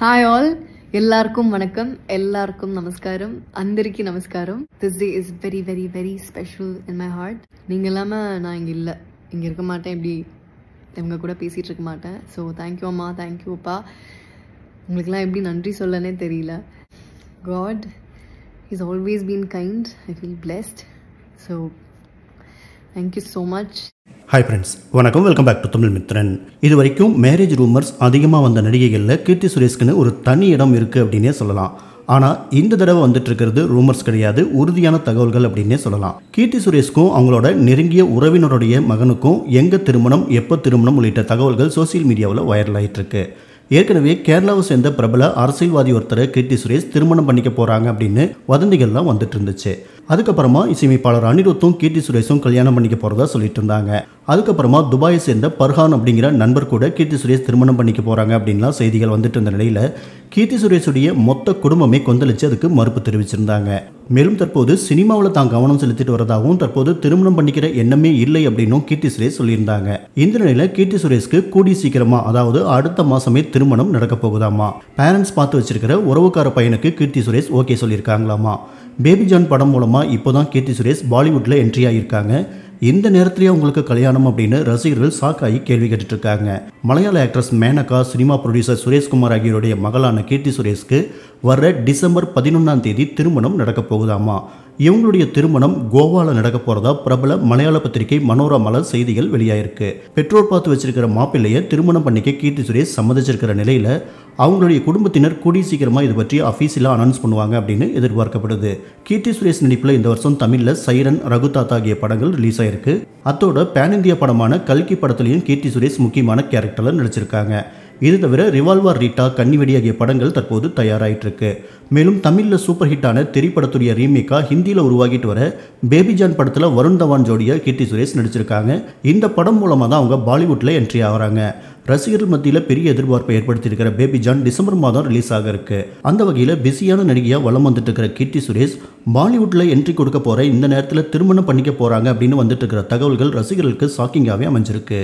hi all எல்லாருக்கும் வணக்கம் எல்லாருக்கும் நமஸ்காரம் அந்தரிக்கு நமஸ்காரம் this day is very very very special in my heart நீங்கள் இல்லாமல் நான் இங்கே இல்லை இங்கே இருக்க மாட்டேன் இப்படி இவங்க கூட பேசிகிட்டு இருக்க மாட்டேன் ஸோ தேங்க்யூ அம்மா தேங்க்யூ அப்பா உங்களுக்குலாம் எப்படி நன்றி சொல்லனே தெரியல God is always been kind I feel blessed so thank you so much hi friends வணக்கம் welcome back to Tamil Mithran இது வரைக்கும் மேரேஜ் ரூமர்ஸ் அதிகமாக வந்த நடிகைகளில் கீர்த்தி சுரேஷ்க்குன்னு ஒரு தனி இடம் இருக்குது அப்படின்னே சொல்லலாம் ஆனால் இந்த தடவை வந்துட்டு இருக்கிறது ரூமர்ஸ் கிடையாது உறுதியான தகவல்கள் அப்படின்னே சொல்லலாம் கீர்த்தி சுரேஷ்க்கும் அவங்களோட நெருங்கிய உறவினருடைய மகனுக்கும் எங்கே திருமணம் எப்போ திருமணம் உள்ளிட்ட தகவல்கள் சோசியல் மீடியாவில் வைரல் ஆகிட்டு இருக்கு ஏற்கனவே கேரளாவை சேர்ந்த பிரபல அரசியல்வாதி ஒருத்தர் கீர்த்தி சுரேஷ் திருமணம் பண்ணிக்க போகிறாங்க அப்படின்னு வதந்திகள்லாம் வந்துட்டு இருந்துச்சு அதுக்கப்புறமா இசையமைப்பாளர் அனிருத்தும் கீர்த்தி சுரேஷும் கல்யாணம் பண்ணிக்க போகிறதா சொல்லிட்டு இருந்தாங்க அதுக்கப்புறமா துபாயை சேர்ந்த பர்ஹான் அப்படிங்கிற நண்பர் கூட கீர்த்தி சுரேஷ் திருமணம் பண்ணிக்க போகிறாங்க அப்படின்லாம் செய்திகள் வந்துட்டு இருந்த நிலையில் கீர்த்தி சுரேஷுடைய மொத்த குடும்பமே கொந்தளித்து அதுக்கு மறுப்பு தெரிவிச்சிருந்தாங்க மேலும் தற்போது சினிமாவில் தான் கவனம் செலுத்திட்டு வரதாகவும் தற்போது திருமணம் பண்ணிக்கிற எண்ணமே இல்லை அப்படின்னும் கீர்த்தி சுரேஷ் சொல்லியிருந்தாங்க இந்த நிலையில் கீர்த்தி சுரேஷ்க்கு கூடி சீக்கிரமா அதாவது அடுத்த மாசமே திருமணம் நடக்க போகுதாமா பேரண்ட்ஸ் பார்த்து வச்சிருக்கிற உறவுக்கார பையனுக்கு கீர்த்தி சுரேஷ் ஓகே சொல்லியிருக்காங்களாமா பேபி ஜான் படம் மூலமாக இப்போ தான் கீர்த்தி சுரேஷ் பாலிவுட்டில் என்ட்ரி ஆகியிருக்காங்க இந்த நேரத்திலேயே உங்களுக்கு கல்யாணம் அப்படின்னு ரசிகர்கள் சாக்காயி கேள்வி கேட்டுட்ருக்காங்க மலையாள actress Menaka cinema producer Suresh Kumar ஆகியோருடைய மகளான கீர்த்தி சுரேஷ்க்கு வர டிசம்பர் பதினொன்றாம் தேதி திருமணம் நடக்கப் போகுதாமா இவங்களுடைய திருமணம் கோவால நடக்க போகிறதா பிரபல மலையாள பத்திரிகை மனோரமால செய்திகள் வெளியாயிருக்கு பெற்றோர் பார்த்து வச்சிருக்கிற மாப்பிள்ளையை திருமணம் பண்ணிக்க கீர்த்தி சுரேஷ் சம்மதிச்சிருக்கிற நிலையில் அவங்களுடைய குடும்பத்தினர் கூடிய சீக்கிரமாக இது பற்றி அஃபீஸில் அனௌன்ஸ் பண்ணுவாங்க அப்படின்னு எதிர்பார்க்கப்படுது கீர்த்தி சுரேஷ் நடிப்பில் இந்த வருஷம் தமிழில் சைரன் ரகுதாத் ஆகிய படங்கள் ரிலீஸ் ஆயிருக்கு அத்தோட பேன் இந்தியா படமான கல்கி படத்திலையும் கீர்த்தி சுரேஷ் முக்கியமான கேரக்டர்ல நடிச்சிருக்காங்க இது தவிர ரிவால்வர் ரீட்டா கன்னிவெடி ஆகிய படங்கள் தற்போது தயாராகிட்டு இருக்கு மேலும் தமிழில் சூப்பர் ஹிட்டான திரைப்படத்துடைய ரீமேக்கா ஹிந்தியில் உருவாகிட்டு வர பேபிஜான் படத்தில் வருண் தவான் ஜோடியாக கீர்த்தி சுரேஷ் நடிச்சிருக்காங்க இந்த படம் மூலமாக தான் அவங்க பாலிவுட்டில் என்ட்ரி ஆகிறாங்க ரசிகர்கள் மத்தியில் பெரிய எதிர்பார்ப்பை ஏற்படுத்தியிருக்கிற பேபி ஜான் டிசம்பர் மாதம் ரிலீஸ் ஆக இருக்கு அந்த வகையில் பிஸியான நடிகையாக வளம் வந்துட்டு இருக்கிற கீர்த்தி சுரேஷ் பாலிவுட்டில் என்ட்ரி கொடுக்க போகிற இந்த நேரத்தில் திருமணம் பண்ணிக்க போகிறாங்க அப்படின்னு வந்துட்டு இருக்கிற தகவல்கள் ரசிகர்களுக்கு ஷாக்கிங்காகவே அமைஞ்சிருக்கு